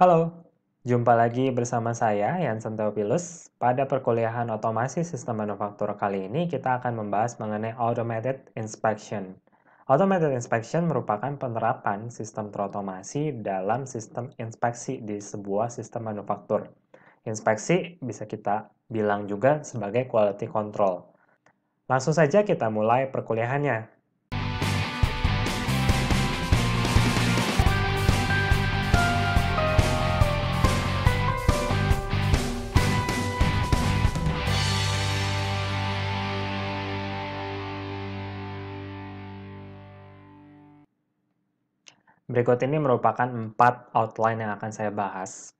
Halo, jumpa lagi bersama saya Yansen Teopilus. Pada perkuliahan otomasi sistem manufaktur kali ini kita akan membahas mengenai automated inspection. Automated inspection merupakan penerapan sistem terotomasi dalam sistem inspeksi di sebuah sistem manufaktur. Inspeksi bisa kita bilang juga sebagai quality control. Langsung saja kita mulai perkuliahannya. Berikut ini merupakan empat outline yang akan saya bahas.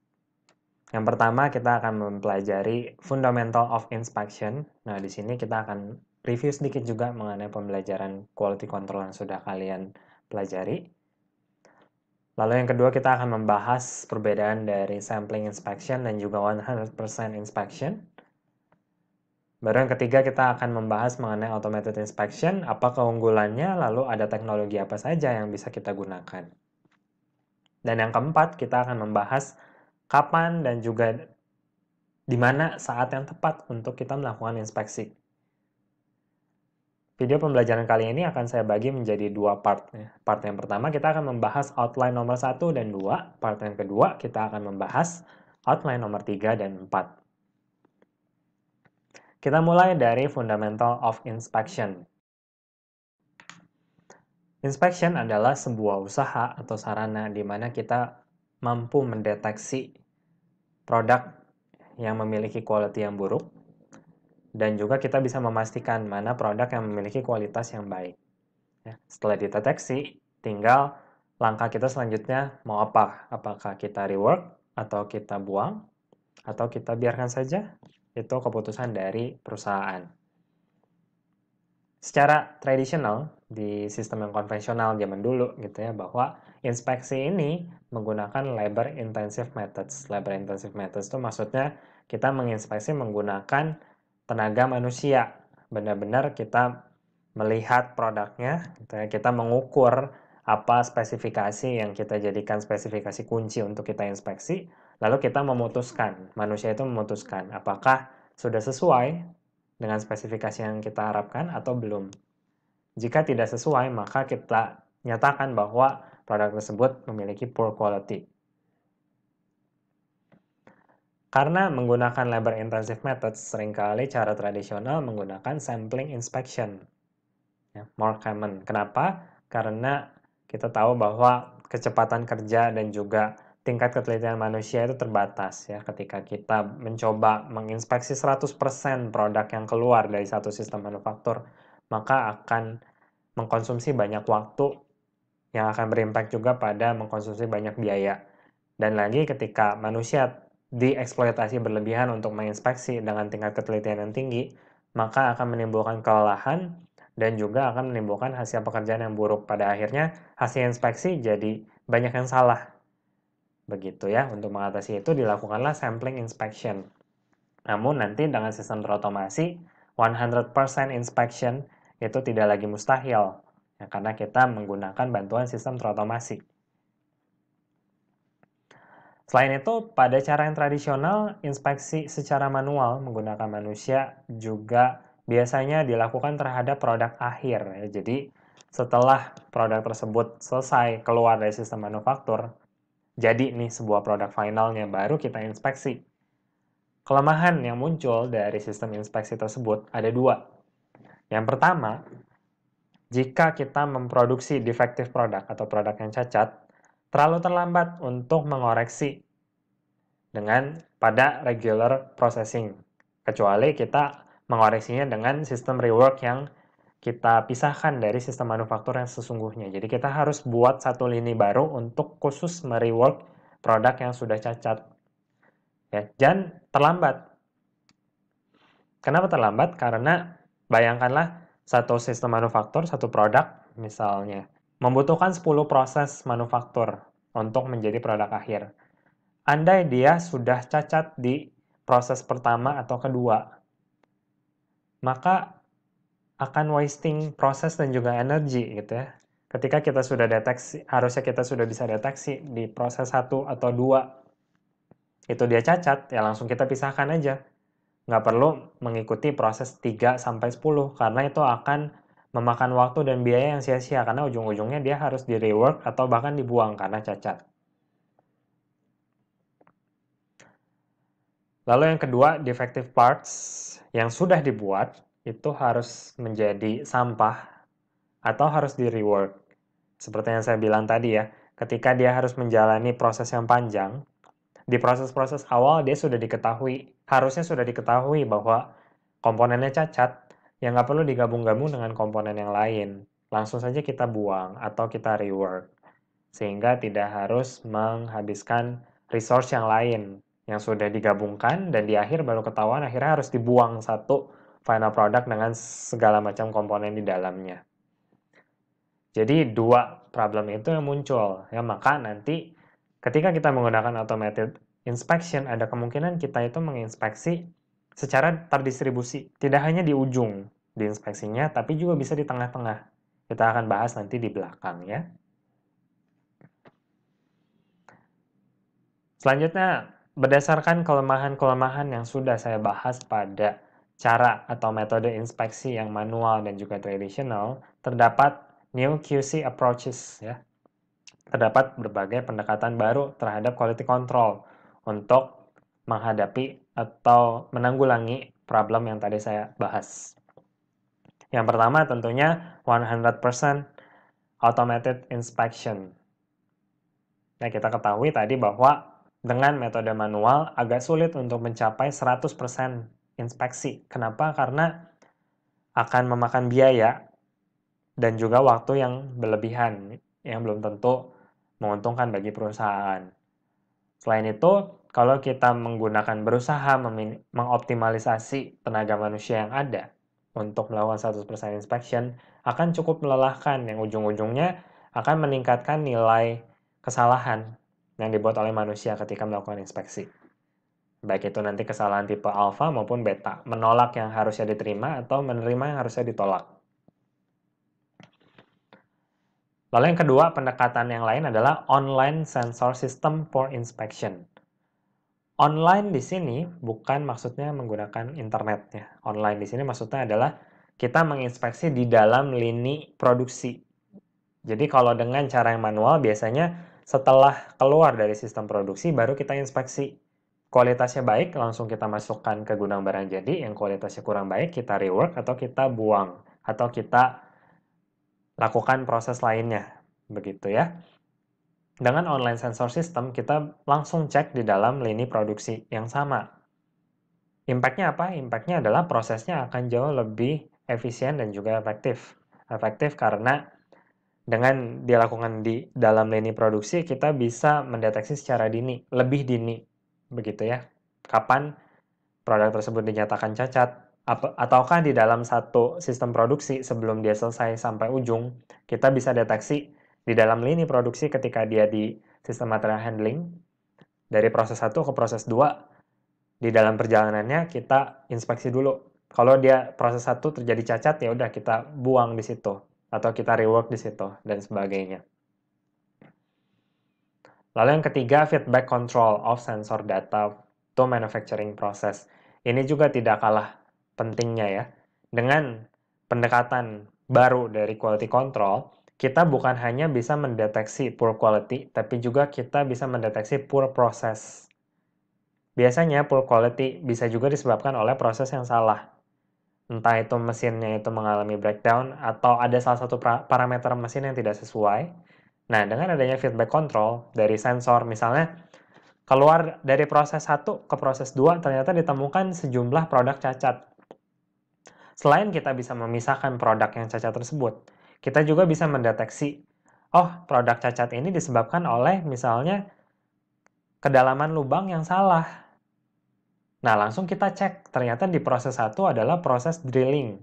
Yang pertama, kita akan mempelajari Fundamental of Inspection. Nah, di sini kita akan review sedikit juga mengenai pembelajaran quality control yang sudah kalian pelajari. Lalu yang kedua, kita akan membahas perbedaan dari sampling inspection dan juga 100% inspection. Baru yang ketiga kita akan membahas mengenai automated inspection, apa keunggulannya, lalu ada teknologi apa saja yang bisa kita gunakan. Dan yang keempat kita akan membahas kapan dan juga di mana saat yang tepat untuk kita melakukan inspeksi. Video pembelajaran kali ini akan saya bagi menjadi dua part. Ya. Part yang pertama kita akan membahas outline nomor 1 dan 2, part yang kedua kita akan membahas outline nomor 3 dan 4. Kita mulai dari fundamental of inspection. Inspection adalah sebuah usaha atau sarana di mana kita mampu mendeteksi produk yang memiliki kualitas yang buruk dan juga kita bisa memastikan mana produk yang memiliki kualitas yang baik. Ya, setelah diteteksi, tinggal langkah kita selanjutnya mau apa? Apakah kita rework atau kita buang atau kita biarkan saja? itu keputusan dari perusahaan. Secara tradisional di sistem yang konvensional zaman dulu gitu ya bahwa inspeksi ini menggunakan labor intensive methods. Labor intensive methods itu maksudnya kita menginspeksi menggunakan tenaga manusia. Benar-benar kita melihat produknya, gitu ya, kita mengukur apa spesifikasi yang kita jadikan spesifikasi kunci untuk kita inspeksi Lalu kita memutuskan, manusia itu memutuskan apakah sudah sesuai dengan spesifikasi yang kita harapkan atau belum. Jika tidak sesuai, maka kita nyatakan bahwa produk tersebut memiliki poor quality. Karena menggunakan labor intensive methods, seringkali cara tradisional menggunakan sampling inspection. Ya, more common. Kenapa? Karena kita tahu bahwa kecepatan kerja dan juga tingkat ketelitian manusia itu terbatas ya ketika kita mencoba menginspeksi 100% produk yang keluar dari satu sistem manufaktur maka akan mengkonsumsi banyak waktu yang akan berimpact juga pada mengkonsumsi banyak biaya dan lagi ketika manusia dieksploitasi berlebihan untuk menginspeksi dengan tingkat ketelitian yang tinggi maka akan menimbulkan kelelahan dan juga akan menimbulkan hasil pekerjaan yang buruk pada akhirnya hasil inspeksi jadi banyak yang salah Begitu ya, untuk mengatasi itu dilakukanlah sampling inspection. Namun nanti dengan sistem terotomasi, 100% inspection itu tidak lagi mustahil, ya, karena kita menggunakan bantuan sistem terotomasi. Selain itu, pada cara yang tradisional, inspeksi secara manual menggunakan manusia juga biasanya dilakukan terhadap produk akhir. Ya. Jadi, setelah produk tersebut selesai keluar dari sistem manufaktur, jadi nih sebuah produk finalnya baru kita inspeksi. Kelemahan yang muncul dari sistem inspeksi tersebut ada dua. Yang pertama, jika kita memproduksi defective produk atau produk yang cacat, terlalu terlambat untuk mengoreksi dengan pada regular processing, kecuali kita mengoreksinya dengan sistem rework yang kita pisahkan dari sistem manufaktur yang sesungguhnya. Jadi kita harus buat satu lini baru untuk khusus merework produk yang sudah cacat. Ya, dan terlambat. Kenapa terlambat? Karena bayangkanlah satu sistem manufaktur, satu produk misalnya, membutuhkan 10 proses manufaktur untuk menjadi produk akhir. Andai dia sudah cacat di proses pertama atau kedua, maka akan wasting proses dan juga energi gitu ya. Ketika kita sudah deteksi, harusnya kita sudah bisa deteksi di proses satu atau dua itu dia cacat, ya langsung kita pisahkan aja. Nggak perlu mengikuti proses 3 sampai 10 karena itu akan memakan waktu dan biaya yang sia-sia karena ujung-ujungnya dia harus di rework atau bahkan dibuang karena cacat. Lalu yang kedua, defective parts yang sudah dibuat itu harus menjadi sampah atau harus di rework. Seperti yang saya bilang tadi ya, ketika dia harus menjalani proses yang panjang, di proses-proses awal dia sudah diketahui, harusnya sudah diketahui bahwa komponennya cacat, yang nggak perlu digabung-gabung dengan komponen yang lain. Langsung saja kita buang atau kita rework. Sehingga tidak harus menghabiskan resource yang lain yang sudah digabungkan dan di akhir baru ketahuan akhirnya harus dibuang satu final product dengan segala macam komponen di dalamnya. Jadi dua problem itu yang muncul. Ya maka nanti ketika kita menggunakan automated inspection ada kemungkinan kita itu menginspeksi secara terdistribusi, tidak hanya di ujung di inspeksinya tapi juga bisa di tengah-tengah. Kita akan bahas nanti di belakang ya. Selanjutnya, berdasarkan kelemahan-kelemahan yang sudah saya bahas pada cara atau metode inspeksi yang manual dan juga tradisional, terdapat new QC approaches ya. Terdapat berbagai pendekatan baru terhadap quality control untuk menghadapi atau menanggulangi problem yang tadi saya bahas. Yang pertama tentunya 100% automated inspection. Nah, kita ketahui tadi bahwa dengan metode manual agak sulit untuk mencapai 100% inspeksi. Kenapa? Karena akan memakan biaya dan juga waktu yang berlebihan yang belum tentu menguntungkan bagi perusahaan. Selain itu, kalau kita menggunakan berusaha mengoptimalisasi tenaga manusia yang ada untuk melakukan 100% inspection akan cukup melelahkan yang ujung-ujungnya akan meningkatkan nilai kesalahan yang dibuat oleh manusia ketika melakukan inspeksi baik itu nanti kesalahan tipe alfa maupun beta, menolak yang harusnya diterima atau menerima yang harusnya ditolak. Lalu yang kedua, pendekatan yang lain adalah online sensor system for inspection. Online di sini bukan maksudnya menggunakan internet ya. Online di sini maksudnya adalah kita menginspeksi di dalam lini produksi. Jadi kalau dengan cara yang manual biasanya setelah keluar dari sistem produksi baru kita inspeksi kualitasnya baik langsung kita masukkan ke gudang barang jadi, yang kualitasnya kurang baik kita rework atau kita buang atau kita lakukan proses lainnya, begitu ya. Dengan online sensor system, kita langsung cek di dalam lini produksi yang sama. Impactnya apa? Impactnya adalah prosesnya akan jauh lebih efisien dan juga efektif. Efektif karena dengan dilakukan di dalam lini produksi, kita bisa mendeteksi secara dini, lebih dini begitu ya. Kapan produk tersebut dinyatakan cacat, ataukah di dalam satu sistem produksi sebelum dia selesai sampai ujung, kita bisa deteksi di dalam lini produksi ketika dia di sistem material handling, dari proses 1 ke proses 2, di dalam perjalanannya kita inspeksi dulu. Kalau dia proses 1 terjadi cacat, ya udah kita buang di situ. Atau kita rework di situ, dan sebagainya. Lalu yang ketiga, feedback control of sensor data to manufacturing process. Ini juga tidak kalah pentingnya ya. Dengan pendekatan baru dari quality control, kita bukan hanya bisa mendeteksi poor quality, tapi juga kita bisa mendeteksi poor process. Biasanya poor quality bisa juga disebabkan oleh proses yang salah. Entah itu mesinnya itu mengalami breakdown, atau ada salah satu parameter mesin yang tidak sesuai, Nah, dengan adanya feedback control dari sensor, misalnya keluar dari proses 1 ke proses 2 ternyata ditemukan sejumlah produk cacat. Selain kita bisa memisahkan produk yang cacat tersebut, kita juga bisa mendeteksi, oh produk cacat ini disebabkan oleh misalnya kedalaman lubang yang salah. Nah, langsung kita cek, ternyata di proses 1 adalah proses drilling.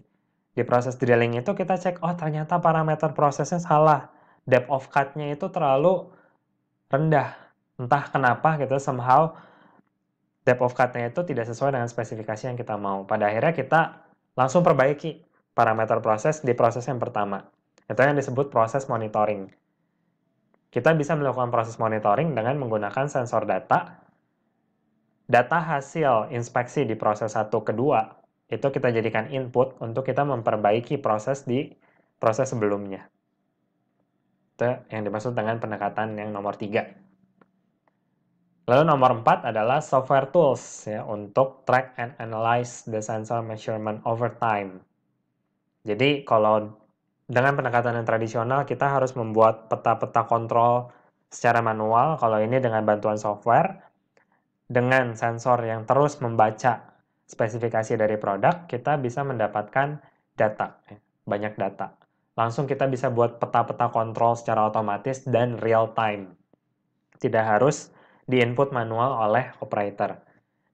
Di proses drilling itu kita cek, oh ternyata parameter prosesnya salah depth of cut-nya itu terlalu rendah. Entah kenapa gitu, somehow depth of cut-nya itu tidak sesuai dengan spesifikasi yang kita mau. Pada akhirnya kita langsung perbaiki parameter proses di proses yang pertama. Itu yang disebut proses monitoring. Kita bisa melakukan proses monitoring dengan menggunakan sensor data. Data hasil inspeksi di proses satu kedua itu kita jadikan input untuk kita memperbaiki proses di proses sebelumnya yang dimaksud dengan pendekatan yang nomor tiga. Lalu nomor empat adalah software tools ya untuk track and analyze the sensor measurement over time. Jadi kalau dengan pendekatan yang tradisional kita harus membuat peta-peta kontrol secara manual. Kalau ini dengan bantuan software, dengan sensor yang terus membaca spesifikasi dari produk, kita bisa mendapatkan data, ya, banyak data langsung kita bisa buat peta-peta kontrol secara otomatis dan real time. Tidak harus diinput manual oleh operator.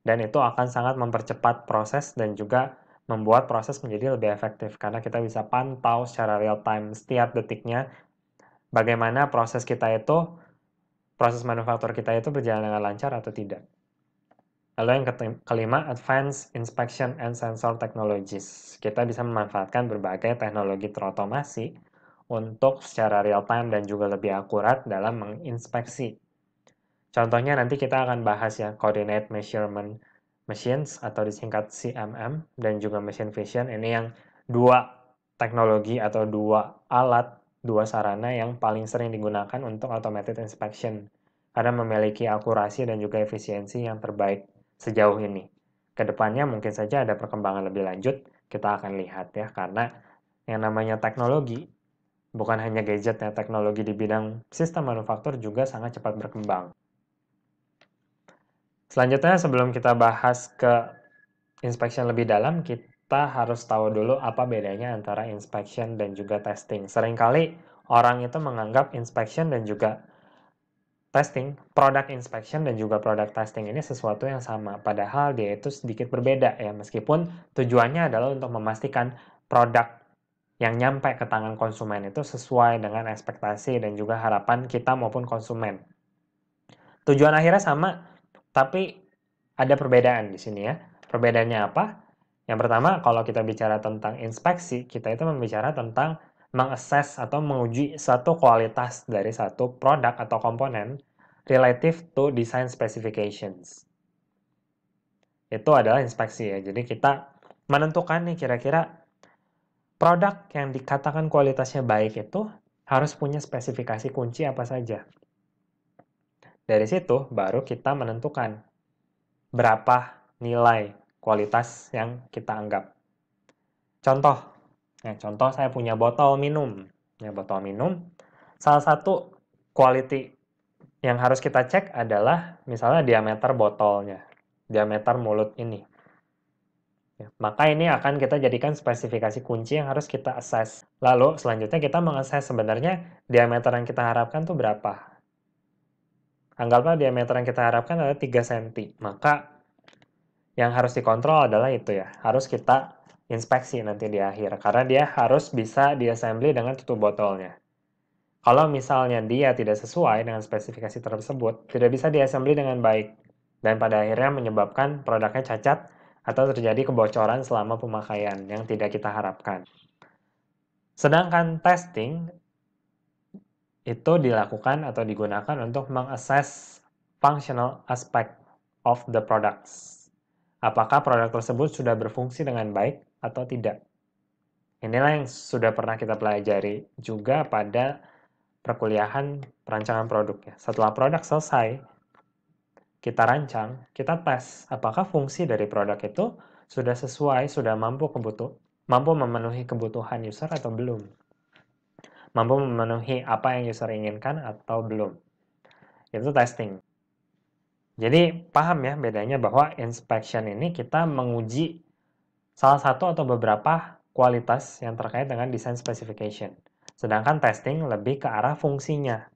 Dan itu akan sangat mempercepat proses dan juga membuat proses menjadi lebih efektif karena kita bisa pantau secara real time setiap detiknya bagaimana proses kita itu proses manufaktur kita itu berjalan dengan lancar atau tidak. Lalu yang kelima, Advanced Inspection and Sensor Technologies. Kita bisa memanfaatkan berbagai teknologi terotomasi untuk secara real time dan juga lebih akurat dalam menginspeksi. Contohnya nanti kita akan bahas ya, Coordinate Measurement Machines atau disingkat CMM dan juga Machine Vision. Ini yang dua teknologi atau dua alat, dua sarana yang paling sering digunakan untuk automated inspection karena memiliki akurasi dan juga efisiensi yang terbaik sejauh ini. Kedepannya mungkin saja ada perkembangan lebih lanjut, kita akan lihat ya, karena yang namanya teknologi, bukan hanya gadget ya, teknologi di bidang sistem manufaktur juga sangat cepat berkembang. Selanjutnya sebelum kita bahas ke inspection lebih dalam, kita harus tahu dulu apa bedanya antara inspection dan juga testing. Seringkali orang itu menganggap inspection dan juga testing, product inspection dan juga product testing ini sesuatu yang sama. Padahal dia itu sedikit berbeda ya, meskipun tujuannya adalah untuk memastikan produk yang nyampe ke tangan konsumen itu sesuai dengan ekspektasi dan juga harapan kita maupun konsumen. Tujuan akhirnya sama, tapi ada perbedaan di sini ya. Perbedaannya apa? Yang pertama, kalau kita bicara tentang inspeksi, kita itu membicara tentang mengakses atau menguji satu kualitas dari satu produk atau komponen relative to design specifications. Itu adalah inspeksi ya. Jadi kita menentukan nih kira-kira produk yang dikatakan kualitasnya baik itu harus punya spesifikasi kunci apa saja. Dari situ baru kita menentukan berapa nilai kualitas yang kita anggap. Contoh, Ya, contoh saya punya botol minum. Ya, botol minum. Salah satu quality yang harus kita cek adalah misalnya diameter botolnya, diameter mulut ini. Ya, maka ini akan kita jadikan spesifikasi kunci yang harus kita assess. Lalu selanjutnya kita mengassess sebenarnya diameter yang kita harapkan tuh berapa. Anggaplah diameter yang kita harapkan adalah 3 cm. Maka yang harus dikontrol adalah itu ya, harus kita inspeksi nanti di akhir karena dia harus bisa diassembly dengan tutup botolnya. Kalau misalnya dia tidak sesuai dengan spesifikasi tersebut, tidak bisa diassembly dengan baik dan pada akhirnya menyebabkan produknya cacat atau terjadi kebocoran selama pemakaian yang tidak kita harapkan. Sedangkan testing itu dilakukan atau digunakan untuk mengakses functional aspect of the products. Apakah produk tersebut sudah berfungsi dengan baik atau tidak. Inilah yang sudah pernah kita pelajari juga pada perkuliahan perancangan produknya. Setelah produk selesai, kita rancang, kita tes apakah fungsi dari produk itu sudah sesuai, sudah mampu kebutuh, mampu memenuhi kebutuhan user atau belum. Mampu memenuhi apa yang user inginkan atau belum. Itu testing. Jadi paham ya bedanya bahwa inspection ini kita menguji salah satu atau beberapa kualitas yang terkait dengan design specification. Sedangkan testing lebih ke arah fungsinya.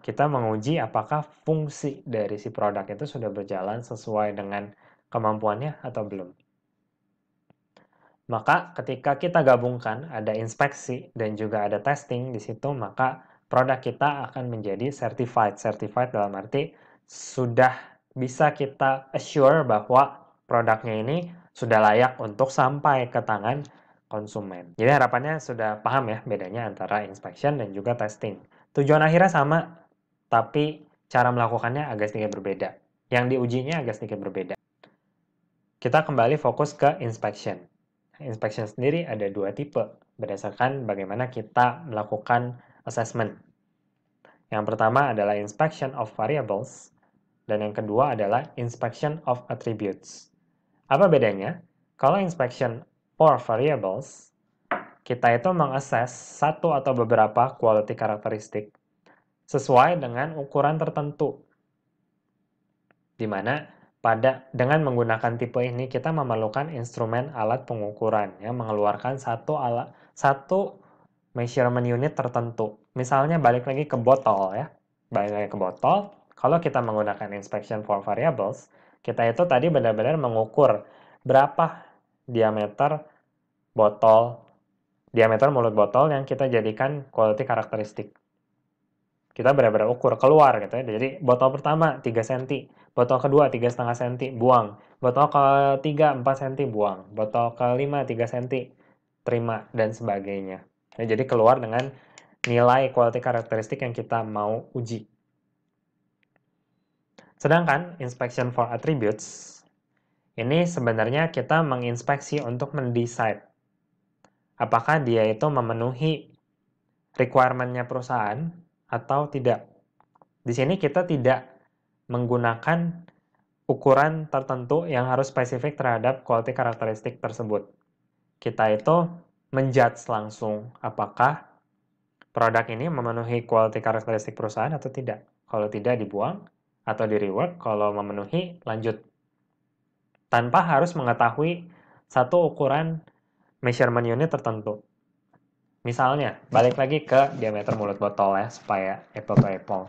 Kita menguji apakah fungsi dari si produk itu sudah berjalan sesuai dengan kemampuannya atau belum. Maka ketika kita gabungkan ada inspeksi dan juga ada testing di situ, maka produk kita akan menjadi certified. Certified dalam arti sudah bisa kita assure bahwa produknya ini sudah layak untuk sampai ke tangan konsumen. Jadi harapannya sudah paham ya bedanya antara inspection dan juga testing. Tujuan akhirnya sama, tapi cara melakukannya agak sedikit berbeda. Yang diujinya agak sedikit berbeda. Kita kembali fokus ke inspection. Inspection sendiri ada dua tipe berdasarkan bagaimana kita melakukan assessment. Yang pertama adalah inspection of variables, dan yang kedua adalah inspection of attributes. Apa bedanya? Kalau inspection for variables, kita itu mengakses satu atau beberapa quality karakteristik sesuai dengan ukuran tertentu. dimana pada dengan menggunakan tipe ini kita memerlukan instrumen alat pengukuran yang mengeluarkan satu alat satu measurement unit tertentu. Misalnya balik lagi ke botol ya. Balik lagi ke botol, kalau kita menggunakan inspection for variables, kita itu tadi benar-benar mengukur berapa diameter botol, diameter mulut botol yang kita jadikan quality karakteristik. Kita benar-benar ukur keluar gitu ya. Jadi botol pertama 3 cm, botol kedua 3,5 cm, buang. Botol tiga empat cm, buang. Botol kelima 3 cm, terima, dan sebagainya. Nah, jadi keluar dengan nilai quality karakteristik yang kita mau uji. Sedangkan inspection for attributes, ini sebenarnya kita menginspeksi untuk mendesain apakah dia itu memenuhi requirement-nya perusahaan atau tidak. Di sini kita tidak menggunakan ukuran tertentu yang harus spesifik terhadap quality karakteristik tersebut. Kita itu menjudge langsung apakah produk ini memenuhi quality karakteristik perusahaan atau tidak. Kalau tidak dibuang, atau di reward kalau memenuhi lanjut tanpa harus mengetahui satu ukuran measurement unit tertentu. Misalnya, balik lagi ke diameter mulut botol ya, supaya apple to apple.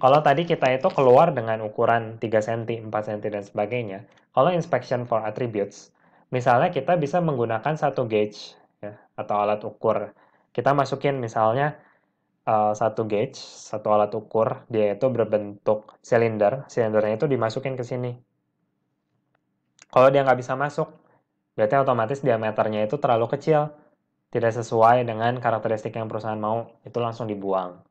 Kalau tadi kita itu keluar dengan ukuran 3 cm, 4 cm, dan sebagainya. Kalau inspection for attributes, misalnya kita bisa menggunakan satu gauge ya, atau alat ukur. Kita masukin misalnya Eh, satu gauge, satu alat ukur, dia itu berbentuk silinder. Silindernya itu dimasukin ke sini. Kalau dia nggak bisa masuk, berarti otomatis diameternya itu terlalu kecil. Tidak sesuai dengan karakteristik yang perusahaan mau, itu langsung dibuang.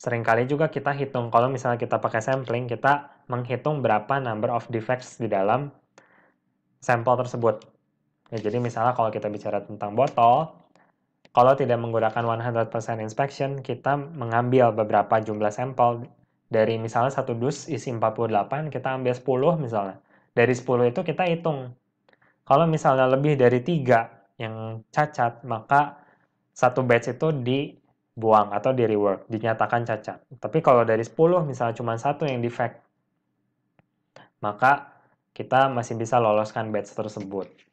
Seringkali juga kita hitung, kalau misalnya kita pakai sampling, kita menghitung berapa number of defects di dalam sampel tersebut. Ya, jadi misalnya kalau kita bicara tentang botol, kalau tidak menggunakan 100% inspection, kita mengambil beberapa jumlah sampel dari misalnya satu dus isi 48, kita ambil 10 misalnya. Dari 10 itu kita hitung. Kalau misalnya lebih dari 3 yang cacat, maka satu batch itu dibuang atau di rework, dinyatakan cacat. Tapi kalau dari 10 misalnya cuma satu yang defect, maka kita masih bisa loloskan batch tersebut.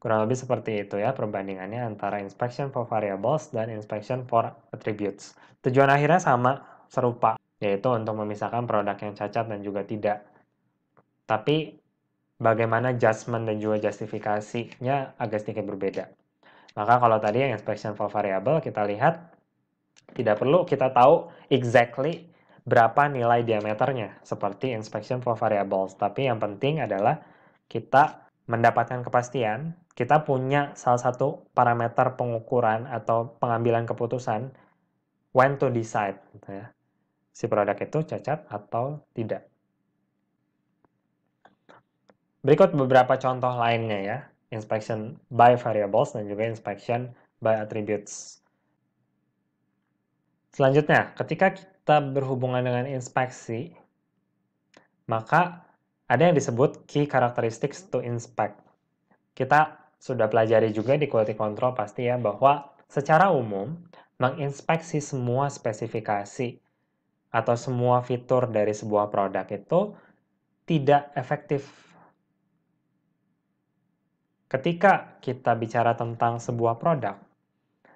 Kurang lebih seperti itu ya perbandingannya antara inspection for variables dan inspection for attributes. Tujuan akhirnya sama, serupa, yaitu untuk memisahkan produk yang cacat dan juga tidak. Tapi bagaimana adjustment dan juga justifikasinya agak sedikit berbeda. Maka kalau tadi yang inspection for variable kita lihat tidak perlu kita tahu exactly berapa nilai diameternya seperti inspection for variables. Tapi yang penting adalah kita mendapatkan kepastian kita punya salah satu parameter pengukuran atau pengambilan keputusan when to decide gitu ya. si produk itu cacat atau tidak. Berikut beberapa contoh lainnya ya, inspection by variables dan juga inspection by attributes. Selanjutnya, ketika kita berhubungan dengan inspeksi, maka ada yang disebut key characteristics to inspect. Kita sudah pelajari juga di quality control pasti ya bahwa secara umum menginspeksi semua spesifikasi atau semua fitur dari sebuah produk itu tidak efektif. Ketika kita bicara tentang sebuah produk,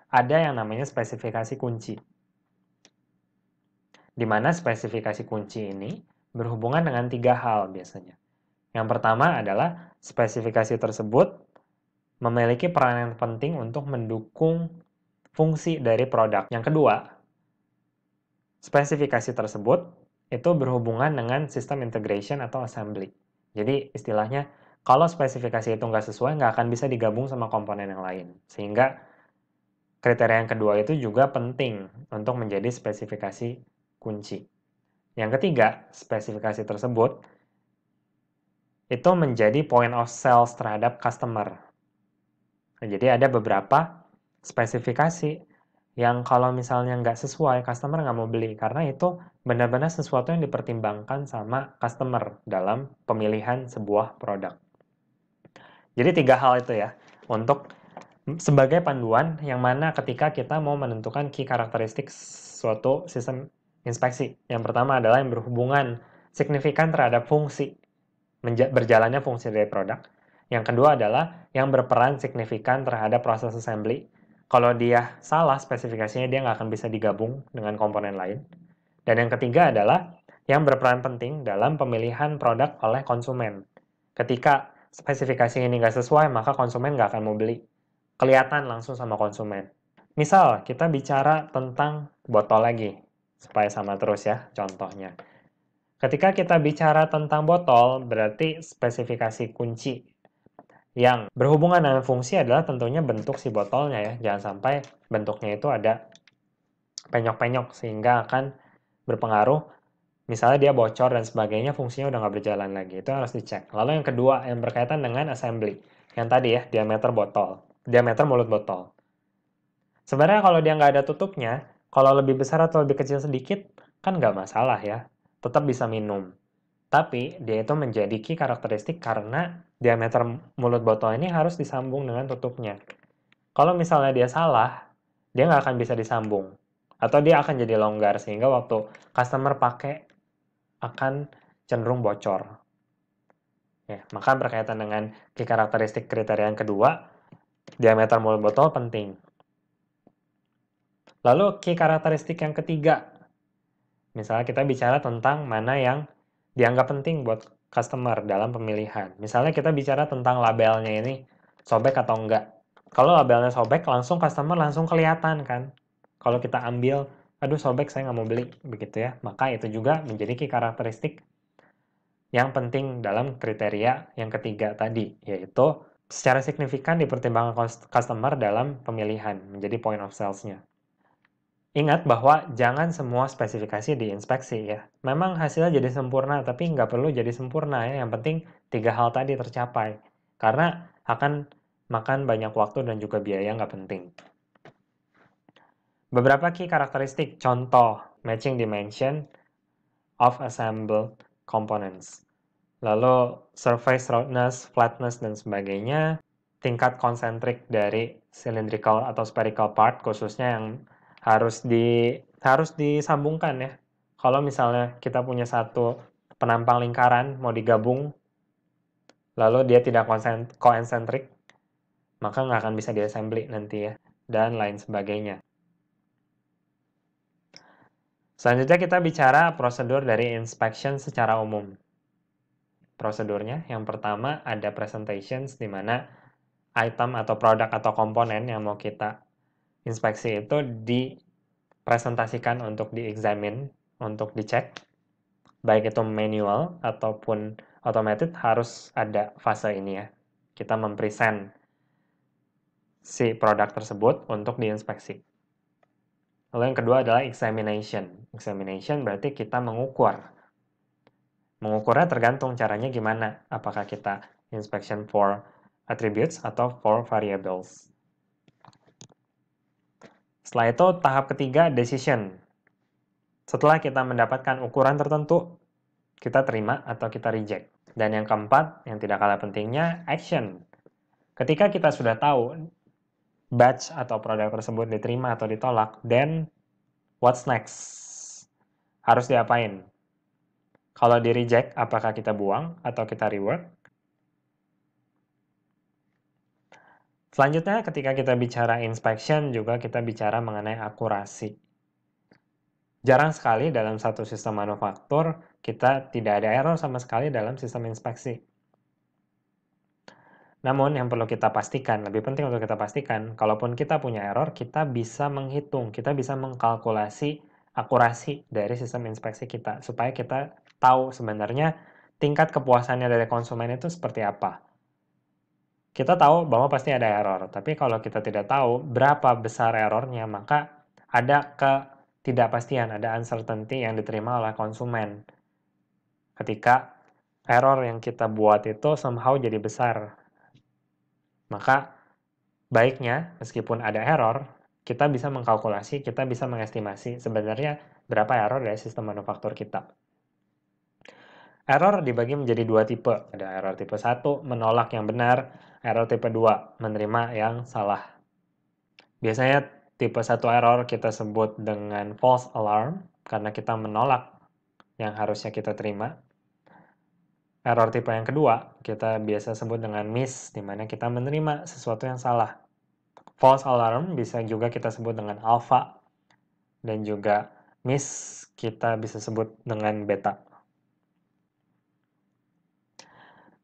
ada yang namanya spesifikasi kunci. Di mana spesifikasi kunci ini berhubungan dengan tiga hal biasanya. Yang pertama adalah spesifikasi tersebut memiliki peran yang penting untuk mendukung fungsi dari produk. Yang kedua, spesifikasi tersebut itu berhubungan dengan sistem integration atau assembly. Jadi istilahnya, kalau spesifikasi itu nggak sesuai, nggak akan bisa digabung sama komponen yang lain. Sehingga kriteria yang kedua itu juga penting untuk menjadi spesifikasi kunci. Yang ketiga, spesifikasi tersebut itu menjadi point of sales terhadap customer Nah, jadi ada beberapa spesifikasi yang kalau misalnya nggak sesuai, customer nggak mau beli. Karena itu benar-benar sesuatu yang dipertimbangkan sama customer dalam pemilihan sebuah produk. Jadi tiga hal itu ya, untuk sebagai panduan yang mana ketika kita mau menentukan key karakteristik suatu sistem inspeksi. Yang pertama adalah yang berhubungan signifikan terhadap fungsi, berjalannya fungsi dari produk. Yang kedua adalah yang berperan signifikan terhadap proses assembly. Kalau dia salah spesifikasinya, dia nggak akan bisa digabung dengan komponen lain. Dan yang ketiga adalah yang berperan penting dalam pemilihan produk oleh konsumen. Ketika spesifikasi ini nggak sesuai, maka konsumen nggak akan mau beli. Kelihatan langsung sama konsumen. Misal, kita bicara tentang botol lagi, supaya sama terus ya contohnya. Ketika kita bicara tentang botol, berarti spesifikasi kunci yang berhubungan dengan fungsi adalah tentunya bentuk si botolnya ya. Jangan sampai bentuknya itu ada penyok-penyok sehingga akan berpengaruh misalnya dia bocor dan sebagainya fungsinya udah nggak berjalan lagi itu harus dicek lalu yang kedua yang berkaitan dengan assembly yang tadi ya diameter botol diameter mulut botol sebenarnya kalau dia nggak ada tutupnya kalau lebih besar atau lebih kecil sedikit kan nggak masalah ya tetap bisa minum tapi dia itu menjadi key karakteristik karena diameter mulut botol ini harus disambung dengan tutupnya. Kalau misalnya dia salah, dia nggak akan bisa disambung. Atau dia akan jadi longgar, sehingga waktu customer pakai akan cenderung bocor. Ya, maka berkaitan dengan key karakteristik kriteria yang kedua, diameter mulut botol penting. Lalu key karakteristik yang ketiga, misalnya kita bicara tentang mana yang dianggap penting buat customer dalam pemilihan. Misalnya kita bicara tentang labelnya ini sobek atau enggak. Kalau labelnya sobek, langsung customer langsung kelihatan kan. Kalau kita ambil, aduh sobek saya nggak mau beli, begitu ya. Maka itu juga menjadi key karakteristik yang penting dalam kriteria yang ketiga tadi, yaitu secara signifikan dipertimbangkan customer dalam pemilihan menjadi point of sales-nya. Ingat bahwa jangan semua spesifikasi diinspeksi ya. Memang hasilnya jadi sempurna, tapi nggak perlu jadi sempurna ya. Yang penting tiga hal tadi tercapai. Karena akan makan banyak waktu dan juga biaya nggak penting. Beberapa key karakteristik, contoh matching dimension of assembled components. Lalu surface roughness, flatness, dan sebagainya. Tingkat konsentrik dari cylindrical atau spherical part, khususnya yang harus di harus disambungkan ya. Kalau misalnya kita punya satu penampang lingkaran mau digabung, lalu dia tidak koensentrik, maka nggak akan bisa diassembly nanti ya, dan lain sebagainya. Selanjutnya kita bicara prosedur dari inspection secara umum. Prosedurnya yang pertama ada presentations di mana item atau produk atau komponen yang mau kita inspeksi itu dipresentasikan untuk diexamine, untuk dicek, baik itu manual ataupun automated harus ada fase ini ya. Kita mempresent si produk tersebut untuk diinspeksi. Lalu yang kedua adalah examination. Examination berarti kita mengukur. Mengukurnya tergantung caranya gimana. Apakah kita inspection for attributes atau for variables. Setelah itu, tahap ketiga, decision. Setelah kita mendapatkan ukuran tertentu, kita terima atau kita reject. Dan yang keempat, yang tidak kalah pentingnya, action. Ketika kita sudah tahu batch atau produk tersebut diterima atau ditolak, then what's next? Harus diapain? Kalau di reject, apakah kita buang atau kita rework? Selanjutnya ketika kita bicara inspection juga kita bicara mengenai akurasi. Jarang sekali dalam satu sistem manufaktur kita tidak ada error sama sekali dalam sistem inspeksi. Namun yang perlu kita pastikan, lebih penting untuk kita pastikan, kalaupun kita punya error, kita bisa menghitung, kita bisa mengkalkulasi akurasi dari sistem inspeksi kita, supaya kita tahu sebenarnya tingkat kepuasannya dari konsumen itu seperti apa kita tahu bahwa pasti ada error, tapi kalau kita tidak tahu berapa besar errornya, maka ada ketidakpastian, ada uncertainty yang diterima oleh konsumen. Ketika error yang kita buat itu somehow jadi besar, maka baiknya meskipun ada error, kita bisa mengkalkulasi, kita bisa mengestimasi sebenarnya berapa error dari sistem manufaktur kita. Error dibagi menjadi dua tipe. Ada error tipe 1, menolak yang benar. Error tipe 2, menerima yang salah. Biasanya tipe 1 error kita sebut dengan false alarm, karena kita menolak yang harusnya kita terima. Error tipe yang kedua, kita biasa sebut dengan miss, di mana kita menerima sesuatu yang salah. False alarm bisa juga kita sebut dengan alpha, dan juga miss kita bisa sebut dengan beta.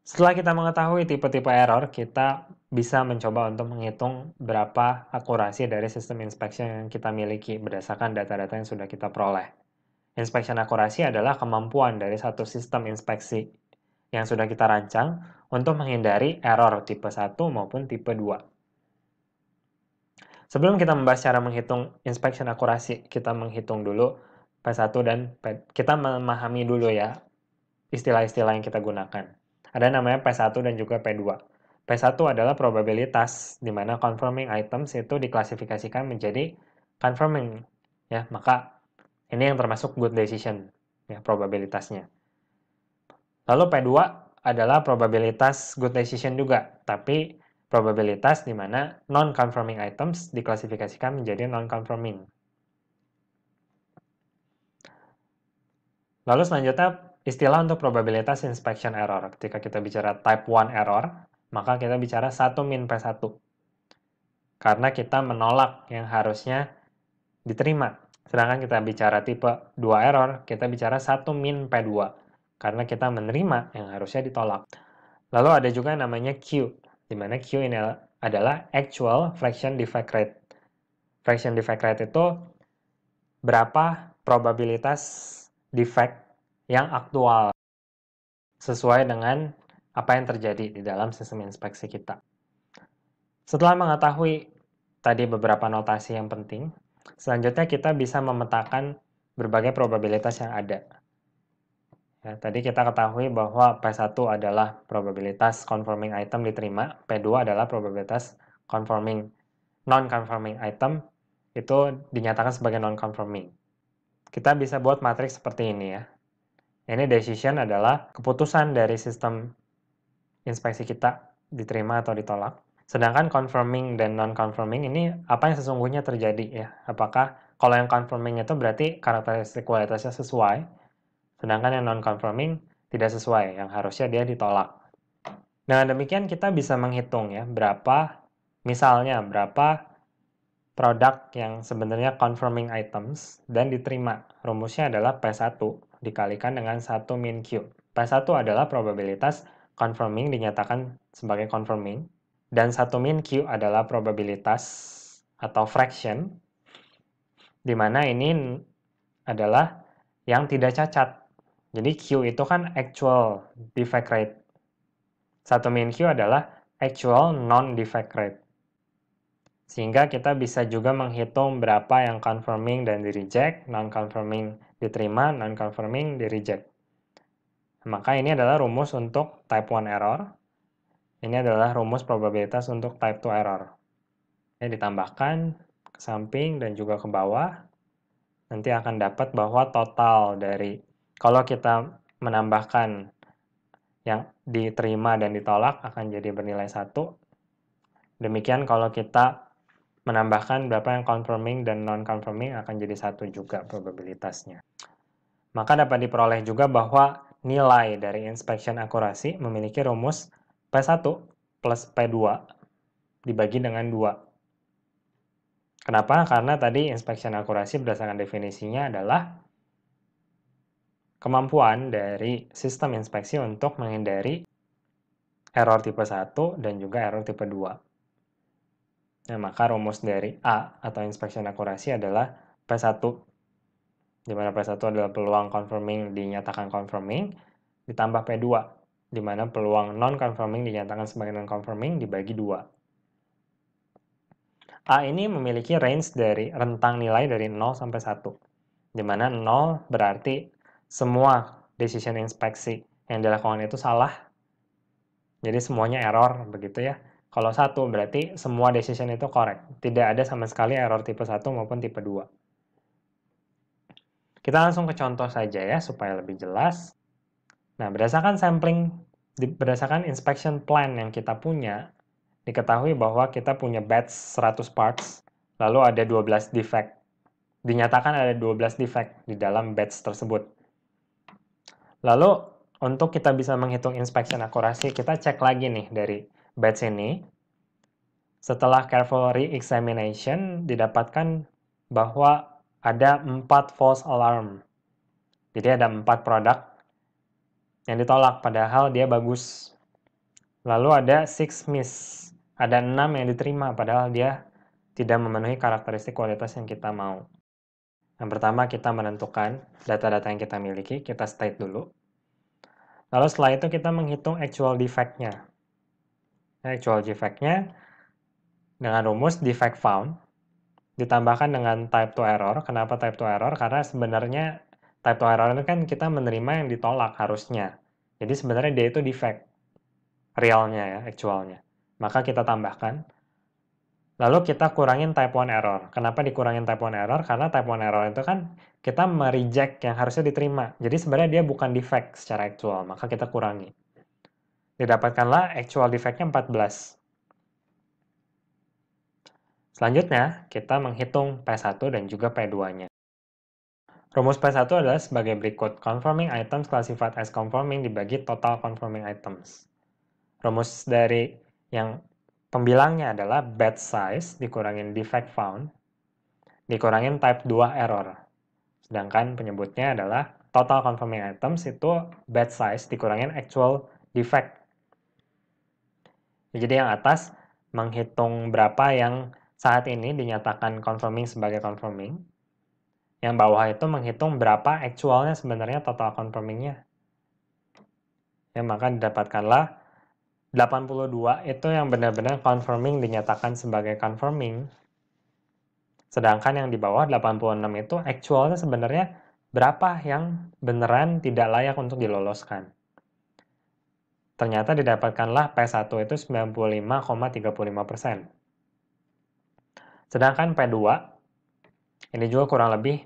Setelah kita mengetahui tipe-tipe error, kita bisa mencoba untuk menghitung berapa akurasi dari sistem inspection yang kita miliki berdasarkan data-data yang sudah kita peroleh. Inspection akurasi adalah kemampuan dari satu sistem inspeksi yang sudah kita rancang untuk menghindari error tipe 1 maupun tipe 2. Sebelum kita membahas cara menghitung inspection akurasi, kita menghitung dulu P1 dan P... kita memahami dulu ya istilah-istilah yang kita gunakan. Ada namanya P1 dan juga P2. P1 adalah probabilitas, di mana confirming items itu diklasifikasikan menjadi confirming. Ya, maka ini yang termasuk good decision, ya, probabilitasnya. Lalu P2 adalah probabilitas good decision juga, tapi probabilitas di mana non-confirming items diklasifikasikan menjadi non-confirming. Lalu selanjutnya istilah untuk probabilitas inspection error. Ketika kita bicara type 1 error, maka kita bicara 1 min P1. Karena kita menolak yang harusnya diterima. Sedangkan kita bicara tipe 2 error, kita bicara 1 min P2. Karena kita menerima yang harusnya ditolak. Lalu ada juga namanya Q, di mana Q ini adalah actual fraction defect rate. Fraction defect rate itu berapa probabilitas defect yang aktual sesuai dengan apa yang terjadi di dalam sistem inspeksi kita. Setelah mengetahui tadi beberapa notasi yang penting, selanjutnya kita bisa memetakan berbagai probabilitas yang ada. Ya, tadi kita ketahui bahwa P1 adalah probabilitas confirming item diterima, P2 adalah probabilitas confirming non-conforming item itu dinyatakan sebagai non-conforming. Kita bisa buat matriks seperti ini ya. Ini decision adalah keputusan dari sistem inspeksi kita diterima atau ditolak. Sedangkan confirming dan non-confirming ini apa yang sesungguhnya terjadi ya. Apakah kalau yang confirming itu berarti karakteristik kualitasnya sesuai, sedangkan yang non-confirming tidak sesuai, yang harusnya dia ditolak. Nah, demikian kita bisa menghitung ya, berapa misalnya berapa produk yang sebenarnya confirming items dan diterima. Rumusnya adalah P1 dikalikan dengan 1 min Q. P1 adalah probabilitas confirming dinyatakan sebagai confirming, dan 1 min Q adalah probabilitas atau fraction, di mana ini adalah yang tidak cacat. Jadi Q itu kan actual defect rate. 1 min Q adalah actual non-defect rate. Sehingga kita bisa juga menghitung berapa yang confirming dan di reject, non-confirming diterima, non confirming di reject. Maka ini adalah rumus untuk type 1 error. Ini adalah rumus probabilitas untuk type 2 error. Ini ditambahkan ke samping dan juga ke bawah. Nanti akan dapat bahwa total dari kalau kita menambahkan yang diterima dan ditolak akan jadi bernilai satu Demikian kalau kita menambahkan berapa yang confirming dan non-confirming akan jadi satu juga probabilitasnya. Maka dapat diperoleh juga bahwa nilai dari inspection akurasi memiliki rumus P1 plus P2 dibagi dengan 2. Kenapa? Karena tadi inspection akurasi berdasarkan definisinya adalah kemampuan dari sistem inspeksi untuk menghindari error tipe 1 dan juga error tipe 2. Nah, maka rumus dari A atau inspection akurasi adalah P1, di mana P1 adalah peluang confirming dinyatakan confirming, ditambah P2, di mana peluang non-confirming dinyatakan sebagai non-confirming dibagi 2. A ini memiliki range dari rentang nilai dari 0 sampai 1, di mana 0 berarti semua decision inspeksi yang dilakukan itu salah, jadi semuanya error begitu ya. Kalau satu berarti semua decision itu correct. Tidak ada sama sekali error tipe 1 maupun tipe 2. Kita langsung ke contoh saja ya supaya lebih jelas. Nah, berdasarkan sampling, berdasarkan inspection plan yang kita punya, diketahui bahwa kita punya batch 100 parts, lalu ada 12 defect. Dinyatakan ada 12 defect di dalam batch tersebut. Lalu, untuk kita bisa menghitung inspection akurasi, kita cek lagi nih dari batch ini, setelah careful re-examination didapatkan bahwa ada empat false alarm. Jadi ada empat produk yang ditolak padahal dia bagus. Lalu ada six miss, ada enam yang diterima padahal dia tidak memenuhi karakteristik kualitas yang kita mau. Yang pertama kita menentukan data-data yang kita miliki, kita state dulu. Lalu setelah itu kita menghitung actual defect-nya actual nah, defectnya nya dengan rumus defect found ditambahkan dengan type to error. Kenapa type to error? Karena sebenarnya type to error itu kan kita menerima yang ditolak harusnya. Jadi sebenarnya dia itu defect realnya ya, actualnya. Maka kita tambahkan. Lalu kita kurangin type one error. Kenapa dikurangin type one error? Karena type one error itu kan kita mereject yang harusnya diterima. Jadi sebenarnya dia bukan defect secara actual, maka kita kurangi. Didapatkanlah actual defect-nya 14. Selanjutnya, kita menghitung P1 dan juga P2-nya. Rumus P1 adalah sebagai berikut. Conforming items classified as conforming dibagi total conforming items. Rumus dari yang pembilangnya adalah bad size dikurangin defect found dikurangin type 2 error. Sedangkan penyebutnya adalah total conforming items itu bad size dikurangin actual defect jadi yang atas menghitung berapa yang saat ini dinyatakan confirming sebagai confirming. Yang bawah itu menghitung berapa actualnya sebenarnya total confirmingnya. Ya, maka didapatkanlah 82 itu yang benar-benar confirming dinyatakan sebagai confirming. Sedangkan yang di bawah 86 itu actualnya sebenarnya berapa yang beneran tidak layak untuk diloloskan. Ternyata didapatkanlah P1 itu 95,35%. Sedangkan P2, ini juga kurang lebih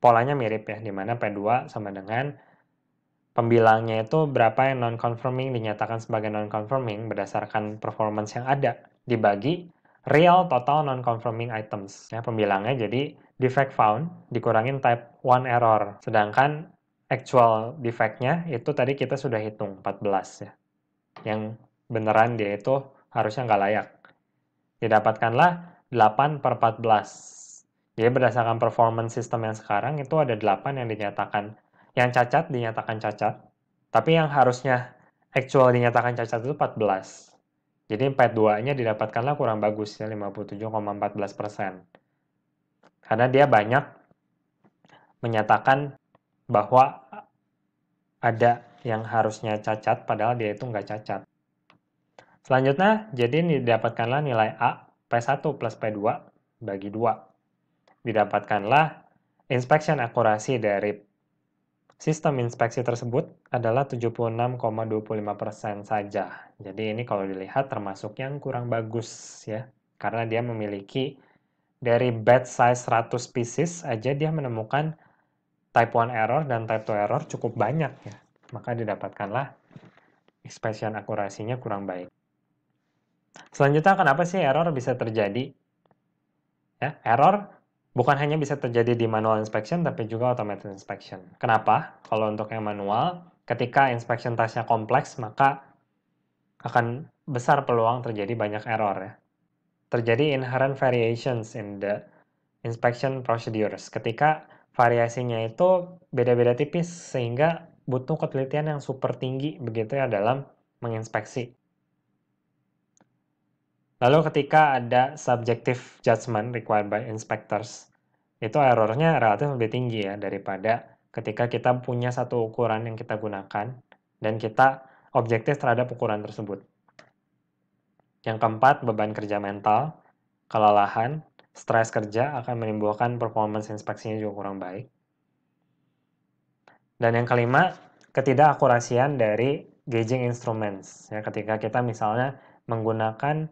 polanya mirip ya, di mana P2 sama dengan pembilangnya itu berapa yang non confirming dinyatakan sebagai non confirming berdasarkan performance yang ada, dibagi real total non confirming items. Ya, pembilangnya jadi defect found dikurangin type 1 error. Sedangkan actual defectnya itu tadi kita sudah hitung 14 ya. Yang beneran dia itu harusnya nggak layak. Didapatkanlah 8 per 14. Jadi berdasarkan performance sistem yang sekarang itu ada 8 yang dinyatakan yang cacat dinyatakan cacat, tapi yang harusnya actual dinyatakan cacat itu 14. Jadi 42 nya didapatkanlah kurang bagus ya 57,14%. Karena dia banyak menyatakan bahwa ada yang harusnya cacat padahal dia itu nggak cacat. Selanjutnya, jadi didapatkanlah nilai A P1 plus P2 bagi 2. Didapatkanlah inspection akurasi dari sistem inspeksi tersebut adalah 76,25% saja. Jadi ini kalau dilihat termasuk yang kurang bagus ya, karena dia memiliki dari batch size 100 pieces aja dia menemukan type 1 error dan type 2 error cukup banyak ya. Maka didapatkanlah expression akurasinya kurang baik. Selanjutnya kenapa sih error bisa terjadi? Ya, error bukan hanya bisa terjadi di manual inspection tapi juga automated inspection. Kenapa? Kalau untuk yang manual, ketika inspection tasnya kompleks maka akan besar peluang terjadi banyak error ya. Terjadi inherent variations in the inspection procedures. Ketika variasinya itu beda-beda tipis sehingga butuh ketelitian yang super tinggi begitu ya dalam menginspeksi. Lalu ketika ada subjective judgment required by inspectors, itu errornya relatif lebih tinggi ya daripada ketika kita punya satu ukuran yang kita gunakan dan kita objektif terhadap ukuran tersebut. Yang keempat, beban kerja mental, kelelahan, Stres kerja akan menimbulkan performance inspeksinya juga kurang baik. Dan yang kelima, ketidakakurasian dari gauging instruments. Ya, ketika kita misalnya menggunakan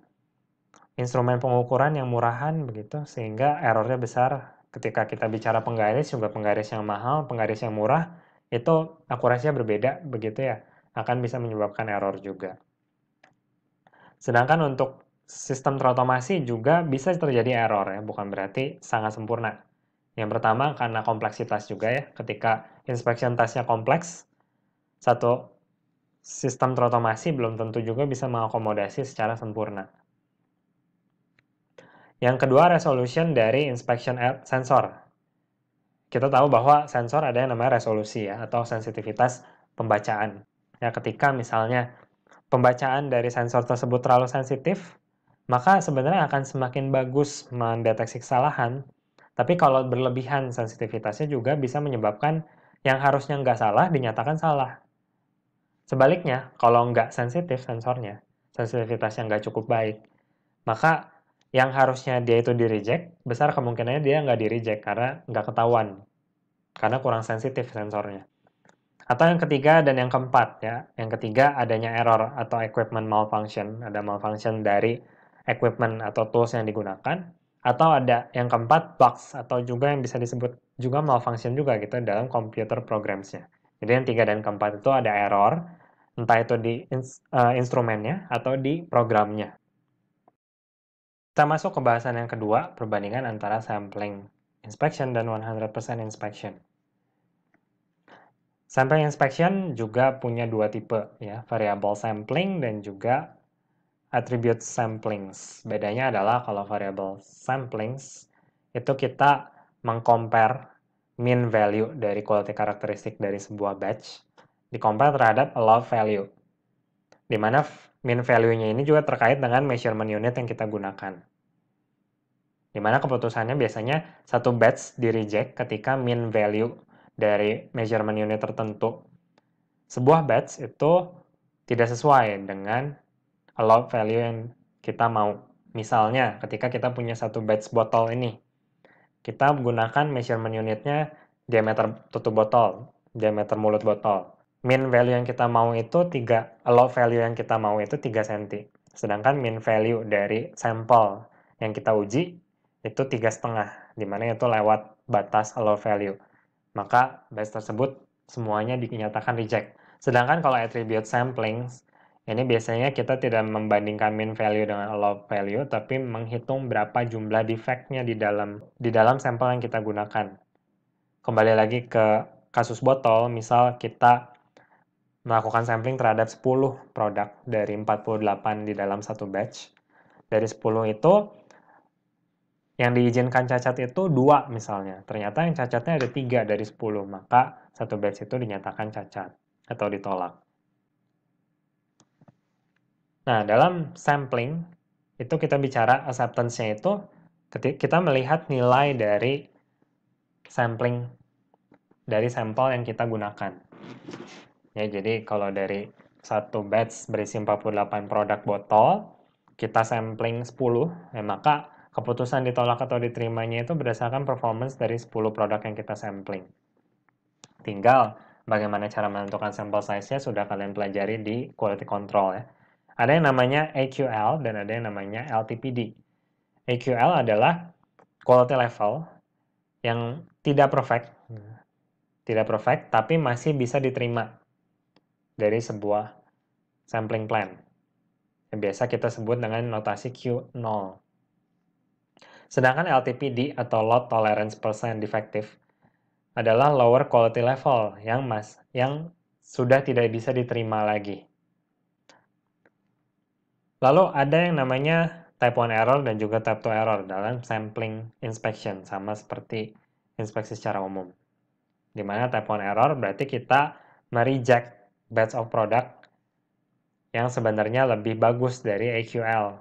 instrumen pengukuran yang murahan begitu sehingga errornya besar ketika kita bicara penggaris juga penggaris yang mahal, penggaris yang murah itu akurasinya berbeda begitu ya akan bisa menyebabkan error juga. Sedangkan untuk sistem terotomasi juga bisa terjadi error ya, bukan berarti sangat sempurna. Yang pertama karena kompleksitas juga ya, ketika inspection testnya kompleks, satu sistem terotomasi belum tentu juga bisa mengakomodasi secara sempurna. Yang kedua resolution dari inspection sensor. Kita tahu bahwa sensor ada yang namanya resolusi ya atau sensitivitas pembacaan. Ya ketika misalnya pembacaan dari sensor tersebut terlalu sensitif, maka sebenarnya akan semakin bagus mendeteksi kesalahan. Tapi kalau berlebihan sensitivitasnya juga bisa menyebabkan yang harusnya nggak salah dinyatakan salah. Sebaliknya, kalau nggak sensitif sensornya, sensitivitasnya nggak cukup baik, maka yang harusnya dia itu di reject, besar kemungkinannya dia nggak di reject karena nggak ketahuan, karena kurang sensitif sensornya. Atau yang ketiga dan yang keempat ya, yang ketiga adanya error atau equipment malfunction, ada malfunction dari equipment atau tools yang digunakan atau ada yang keempat bugs atau juga yang bisa disebut juga malfunction juga gitu dalam komputer programsnya. Jadi yang tiga dan keempat itu ada error, entah itu di ins uh, instrumennya atau di programnya. Kita masuk ke bahasan yang kedua, perbandingan antara sampling inspection dan 100% inspection. Sampling inspection juga punya dua tipe ya, variable sampling dan juga attribute samplings. Bedanya adalah kalau variable samplings itu kita mengcompare mean value dari quality karakteristik dari sebuah batch dikompare terhadap allowed value. Di mana mean value-nya ini juga terkait dengan measurement unit yang kita gunakan. Di mana keputusannya biasanya satu batch di reject ketika mean value dari measurement unit tertentu. Sebuah batch itu tidak sesuai dengan allowed value yang kita mau. Misalnya, ketika kita punya satu batch botol ini, kita gunakan measurement unitnya diameter tutup botol, diameter mulut botol. Mean value yang kita mau itu 3, allowed value yang kita mau itu 3 cm. Sedangkan mean value dari sampel yang kita uji itu tiga setengah, dimana itu lewat batas allow value. Maka batch tersebut semuanya dinyatakan reject. Sedangkan kalau attribute sampling ini biasanya kita tidak membandingkan mean value dengan allowed value, tapi menghitung berapa jumlah defectnya di dalam di dalam sampel yang kita gunakan. Kembali lagi ke kasus botol, misal kita melakukan sampling terhadap 10 produk dari 48 di dalam satu batch. Dari 10 itu, yang diizinkan cacat itu dua misalnya. Ternyata yang cacatnya ada tiga dari 10, maka satu batch itu dinyatakan cacat atau ditolak. Nah, dalam sampling itu kita bicara acceptance-nya itu kita melihat nilai dari sampling dari sampel yang kita gunakan. Ya, jadi kalau dari satu batch berisi 48 produk botol, kita sampling 10, ya maka keputusan ditolak atau diterimanya itu berdasarkan performance dari 10 produk yang kita sampling. Tinggal bagaimana cara menentukan sampel size-nya sudah kalian pelajari di quality control ya. Ada yang namanya AQL dan ada yang namanya LTPD. AQL adalah quality level yang tidak perfect, tidak perfect tapi masih bisa diterima dari sebuah sampling plan. Yang biasa kita sebut dengan notasi Q0. Sedangkan LTPD atau Lot Tolerance Percent Defective adalah lower quality level yang mas yang sudah tidak bisa diterima lagi. Lalu ada yang namanya type 1 error dan juga type 2 error dalam sampling inspection sama seperti inspeksi secara umum. Di mana type 1 error berarti kita mereject batch of product yang sebenarnya lebih bagus dari AQL.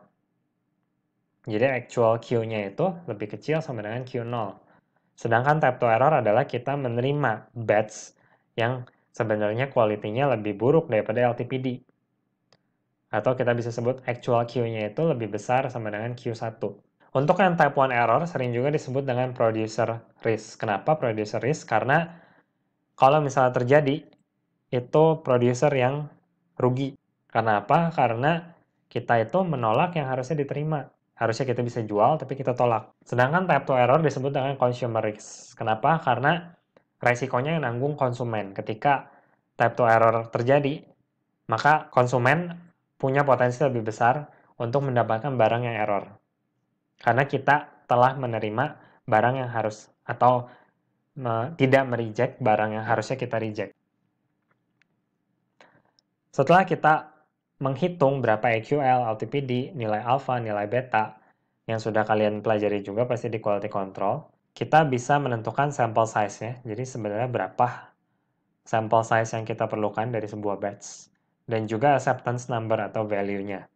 Jadi actual Q-nya itu lebih kecil sama dengan Q0. Sedangkan type 2 error adalah kita menerima batch yang sebenarnya kualitinya lebih buruk daripada LTPD. Atau kita bisa sebut actual Q-nya itu lebih besar sama dengan Q1. Untuk yang type 1 error sering juga disebut dengan producer risk. Kenapa producer risk? Karena kalau misalnya terjadi, itu producer yang rugi. Kenapa? Karena kita itu menolak yang harusnya diterima. Harusnya kita bisa jual, tapi kita tolak. Sedangkan type 2 error disebut dengan consumer risk. Kenapa? Karena resikonya yang nanggung konsumen. Ketika type 2 error terjadi, maka konsumen punya potensi lebih besar untuk mendapatkan barang yang error. Karena kita telah menerima barang yang harus atau me, tidak mereject barang yang harusnya kita reject. Setelah kita menghitung berapa EQL, LTPD, nilai alpha, nilai beta yang sudah kalian pelajari juga pasti di quality control, kita bisa menentukan sample size-nya. Jadi sebenarnya berapa sample size yang kita perlukan dari sebuah batch dan juga acceptance number atau value-nya.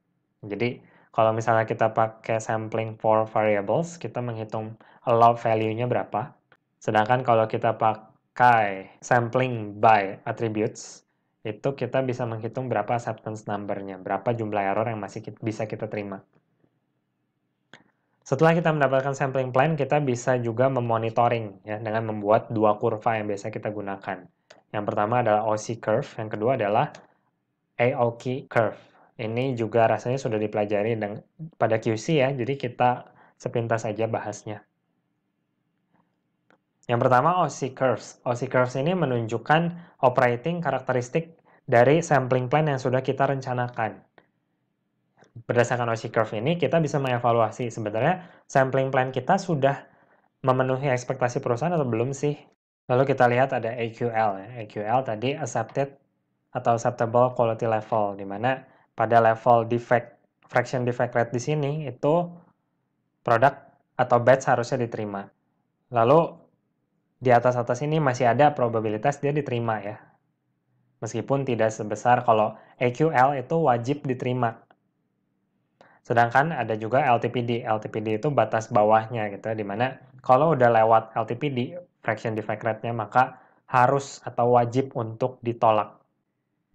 Jadi, kalau misalnya kita pakai sampling for variables, kita menghitung allowed value-nya berapa. Sedangkan kalau kita pakai sampling by attributes, itu kita bisa menghitung berapa acceptance number-nya, berapa jumlah error yang masih kita, bisa kita terima. Setelah kita mendapatkan sampling plan, kita bisa juga memonitoring ya dengan membuat dua kurva yang biasa kita gunakan. Yang pertama adalah OC curve, yang kedua adalah Aoki curve. Ini juga rasanya sudah dipelajari dengan, pada QC ya, jadi kita sepintas saja bahasnya. Yang pertama OC curves. OC curves ini menunjukkan operating karakteristik dari sampling plan yang sudah kita rencanakan. Berdasarkan OC curve ini, kita bisa mengevaluasi sebenarnya sampling plan kita sudah memenuhi ekspektasi perusahaan atau belum sih. Lalu kita lihat ada AQL. AQL ya. tadi accepted atau acceptable quality level, di mana pada level defect, fraction defect rate di sini itu produk atau batch harusnya diterima. Lalu di atas-atas ini masih ada probabilitas dia diterima ya. Meskipun tidak sebesar kalau AQL itu wajib diterima Sedangkan ada juga LTPD. LTPD itu batas bawahnya gitu, dimana kalau udah lewat LTPD, fraction defect rate-nya, maka harus atau wajib untuk ditolak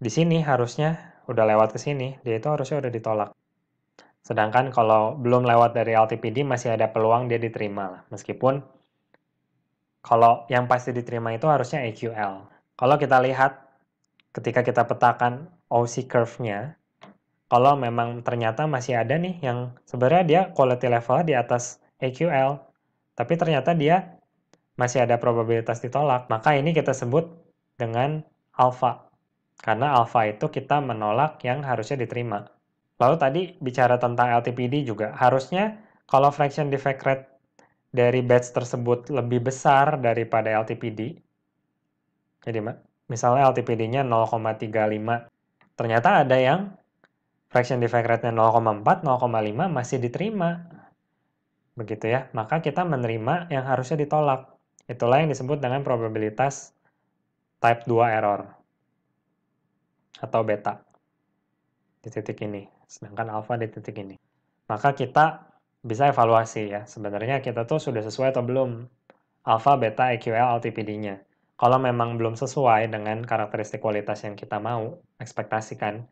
di sini harusnya udah lewat ke sini, dia itu harusnya udah ditolak. Sedangkan kalau belum lewat dari LTPD masih ada peluang dia diterima Meskipun kalau yang pasti diterima itu harusnya AQL. Kalau kita lihat ketika kita petakan OC curve-nya, kalau memang ternyata masih ada nih yang sebenarnya dia quality level di atas AQL, tapi ternyata dia masih ada probabilitas ditolak, maka ini kita sebut dengan alpha. Karena alfa itu kita menolak yang harusnya diterima. Lalu tadi bicara tentang LTPD juga, harusnya kalau fraction defect rate dari batch tersebut lebih besar daripada LTPD, jadi misalnya LTPD-nya 0,35, ternyata ada yang fraction defect rate-nya 0,4, 0,5 masih diterima. Begitu ya, maka kita menerima yang harusnya ditolak. Itulah yang disebut dengan probabilitas type 2 error atau beta di titik ini, sedangkan alfa di titik ini. Maka kita bisa evaluasi ya, sebenarnya kita tuh sudah sesuai atau belum alfa, beta, EQL, LTPD-nya. Kalau memang belum sesuai dengan karakteristik kualitas yang kita mau, ekspektasikan,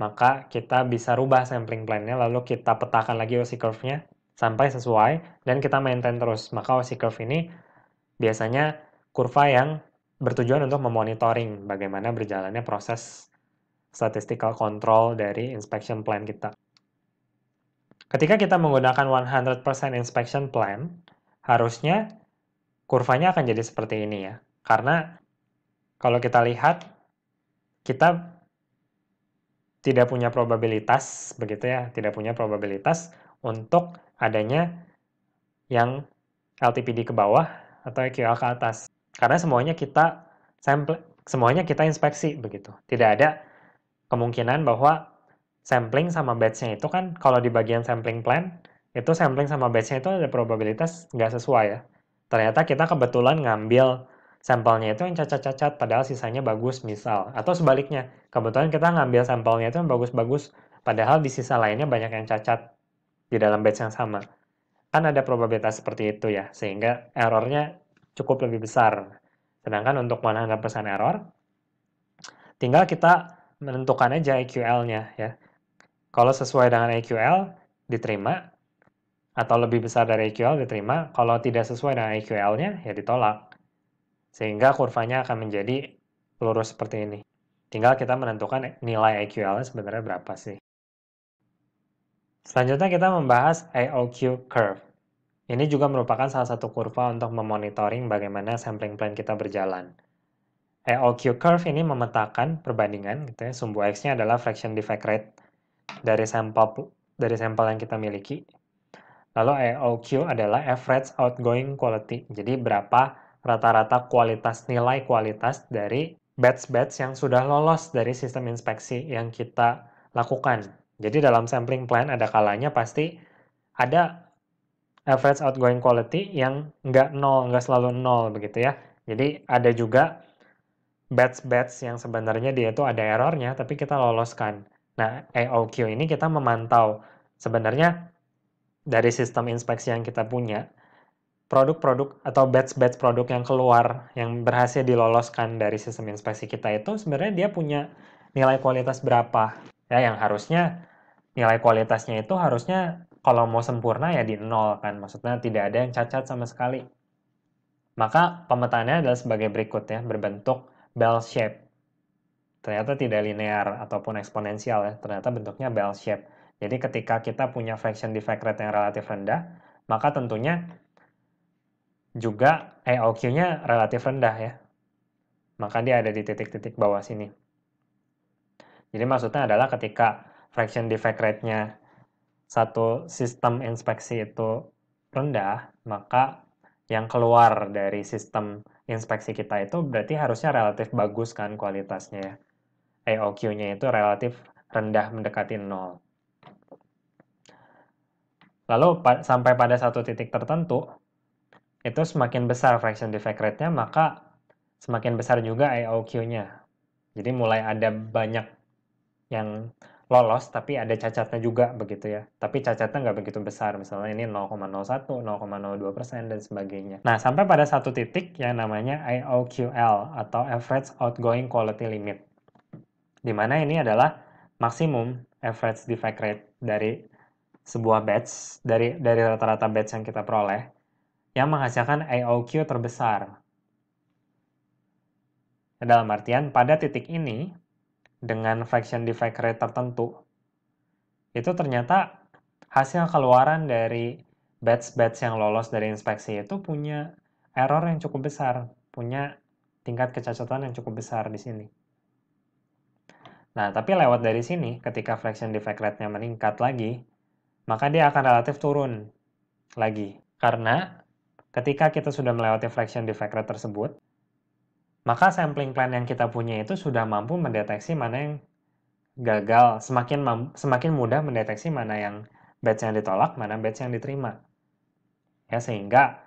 maka kita bisa rubah sampling plan-nya, lalu kita petakan lagi OC curve-nya sampai sesuai, dan kita maintain terus. Maka OC curve ini biasanya kurva yang bertujuan untuk memonitoring bagaimana berjalannya proses statistical control dari inspection plan kita. Ketika kita menggunakan 100% inspection plan, harusnya kurvanya akan jadi seperti ini ya. Karena kalau kita lihat, kita tidak punya probabilitas, begitu ya, tidak punya probabilitas untuk adanya yang LTPD ke bawah atau EQL ke atas. Karena semuanya kita sampling, semuanya kita inspeksi begitu. Tidak ada kemungkinan bahwa sampling sama batchnya itu kan kalau di bagian sampling plan itu sampling sama batchnya itu ada probabilitas nggak sesuai ya. Ternyata kita kebetulan ngambil sampelnya itu yang cacat-cacat padahal sisanya bagus misal atau sebaliknya kebetulan kita ngambil sampelnya itu yang bagus-bagus padahal di sisa lainnya banyak yang cacat di dalam batch yang sama kan ada probabilitas seperti itu ya sehingga errornya cukup lebih besar. Sedangkan untuk menanggapi pesan error, tinggal kita menentukan aja EQL-nya ya. Kalau sesuai dengan EQL, diterima. Atau lebih besar dari EQL, diterima. Kalau tidak sesuai dengan EQL-nya, ya ditolak. Sehingga kurvanya akan menjadi lurus seperti ini. Tinggal kita menentukan nilai EQL-nya sebenarnya berapa sih. Selanjutnya kita membahas AOQ curve. Ini juga merupakan salah satu kurva untuk memonitoring bagaimana sampling plan kita berjalan. EOQ curve ini memetakan perbandingan gitu ya, sumbu X-nya adalah fraction defect rate dari sampel dari sampel yang kita miliki. Lalu EOQ adalah average outgoing quality. Jadi berapa rata-rata kualitas nilai kualitas dari batch-batch yang sudah lolos dari sistem inspeksi yang kita lakukan. Jadi dalam sampling plan ada kalanya pasti ada average outgoing quality yang nggak nol, nggak selalu nol begitu ya. Jadi ada juga batch-batch yang sebenarnya dia itu ada errornya, tapi kita loloskan. Nah, AOQ ini kita memantau sebenarnya dari sistem inspeksi yang kita punya, produk-produk atau batch-batch produk yang keluar yang berhasil diloloskan dari sistem inspeksi kita itu sebenarnya dia punya nilai kualitas berapa ya yang harusnya nilai kualitasnya itu harusnya kalau mau sempurna ya di nol kan, maksudnya tidak ada yang cacat sama sekali. Maka pemetaannya adalah sebagai berikut ya, berbentuk bell shape. Ternyata tidak linear ataupun eksponensial ya, ternyata bentuknya bell shape. Jadi ketika kita punya fraction defect rate yang relatif rendah, maka tentunya juga aoq nya relatif rendah ya. Maka dia ada di titik-titik bawah sini. Jadi maksudnya adalah ketika fraction defect rate-nya satu sistem inspeksi itu rendah, maka yang keluar dari sistem inspeksi kita itu berarti harusnya relatif bagus kan kualitasnya. AOQ-nya ya. itu relatif rendah mendekati nol. Lalu pa sampai pada satu titik tertentu, itu semakin besar fraction defect rate-nya, maka semakin besar juga AOQ-nya. Jadi mulai ada banyak yang lolos tapi ada cacatnya juga begitu ya tapi cacatnya nggak begitu besar misalnya ini 0,01 0,02 persen dan sebagainya nah sampai pada satu titik yang namanya IOQL atau average outgoing quality limit dimana ini adalah maksimum average defect rate dari sebuah batch dari dari rata-rata batch yang kita peroleh yang menghasilkan IOQ terbesar dalam artian pada titik ini dengan fraction defect rate tertentu, itu ternyata hasil keluaran dari batch-batch yang lolos dari inspeksi itu punya error yang cukup besar, punya tingkat kecacatan yang cukup besar di sini. Nah, tapi lewat dari sini, ketika fraction defect rate-nya meningkat lagi, maka dia akan relatif turun lagi. Karena ketika kita sudah melewati fraction defect rate tersebut, maka sampling plan yang kita punya itu sudah mampu mendeteksi mana yang gagal, semakin semakin mudah mendeteksi mana yang batch yang ditolak, mana batch yang diterima. Ya, sehingga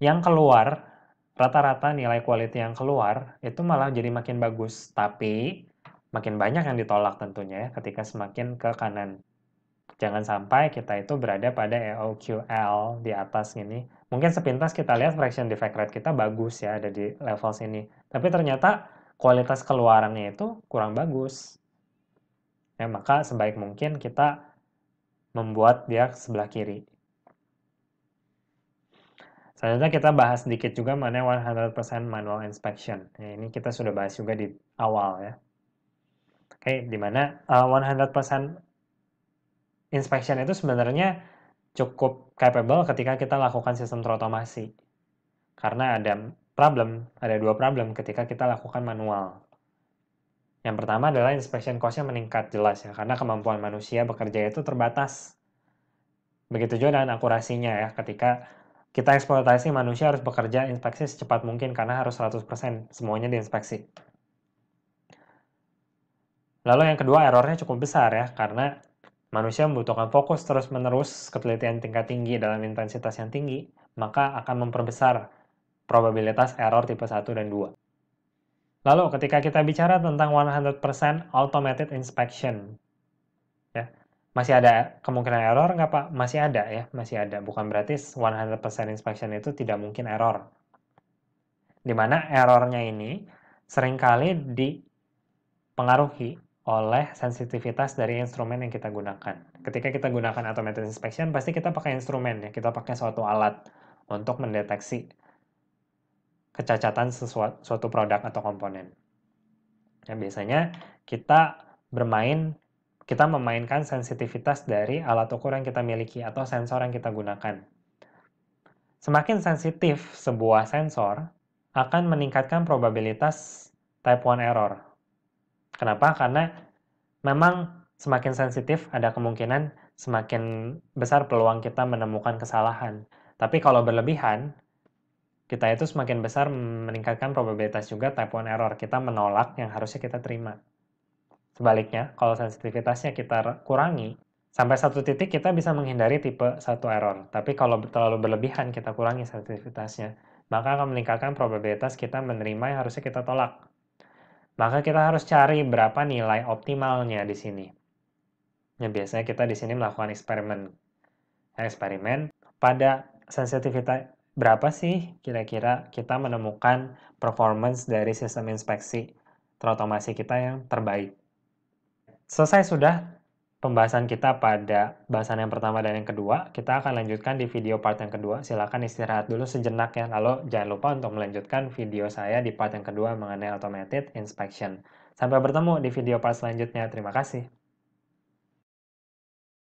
yang keluar rata-rata nilai quality yang keluar itu malah jadi makin bagus, tapi makin banyak yang ditolak tentunya ya ketika semakin ke kanan jangan sampai kita itu berada pada EOQL di atas ini. Mungkin sepintas kita lihat fraction defect rate kita bagus ya ada di level sini. Tapi ternyata kualitas keluarannya itu kurang bagus. Ya, maka sebaik mungkin kita membuat dia sebelah kiri. Selanjutnya kita bahas sedikit juga mana 100% manual inspection. Nah, ini kita sudah bahas juga di awal ya. Oke, di mana uh, eh, 100% inspection itu sebenarnya cukup capable ketika kita lakukan sistem terotomasi. Karena ada problem, ada dua problem ketika kita lakukan manual. Yang pertama adalah inspection cost-nya meningkat jelas ya, karena kemampuan manusia bekerja itu terbatas. Begitu juga dengan akurasinya ya, ketika kita eksploitasi manusia harus bekerja inspeksi secepat mungkin karena harus 100% semuanya diinspeksi. Lalu yang kedua errornya cukup besar ya, karena manusia membutuhkan fokus terus-menerus ketelitian tingkat tinggi dalam intensitas yang tinggi, maka akan memperbesar probabilitas error tipe 1 dan 2. Lalu ketika kita bicara tentang 100% automated inspection, ya, masih ada kemungkinan error nggak Pak? Masih ada ya, masih ada. Bukan berarti 100% inspection itu tidak mungkin error. Dimana errornya ini seringkali dipengaruhi oleh sensitivitas dari instrumen yang kita gunakan. Ketika kita gunakan automated inspection, pasti kita pakai instrumen ya, kita pakai suatu alat untuk mendeteksi kecacatan sesuatu, suatu produk atau komponen. Ya, biasanya kita bermain, kita memainkan sensitivitas dari alat ukur yang kita miliki atau sensor yang kita gunakan. Semakin sensitif sebuah sensor, akan meningkatkan probabilitas type 1 error Kenapa? Karena memang semakin sensitif ada kemungkinan semakin besar peluang kita menemukan kesalahan. Tapi kalau berlebihan, kita itu semakin besar meningkatkan probabilitas juga type 1 error. Kita menolak yang harusnya kita terima. Sebaliknya, kalau sensitivitasnya kita kurangi, sampai satu titik kita bisa menghindari tipe satu error. Tapi kalau terlalu berlebihan, kita kurangi sensitivitasnya. Maka akan meningkatkan probabilitas kita menerima yang harusnya kita tolak. Maka kita harus cari berapa nilai optimalnya di sini. Nah biasanya kita di sini melakukan eksperimen. Nah, eksperimen pada sensitivitas berapa sih kira-kira kita menemukan performance dari sistem inspeksi terotomasi kita yang terbaik. Selesai sudah pembahasan kita pada bahasan yang pertama dan yang kedua. Kita akan lanjutkan di video part yang kedua. Silahkan istirahat dulu sejenak ya. Lalu jangan lupa untuk melanjutkan video saya di part yang kedua mengenai automated inspection. Sampai bertemu di video part selanjutnya. Terima kasih.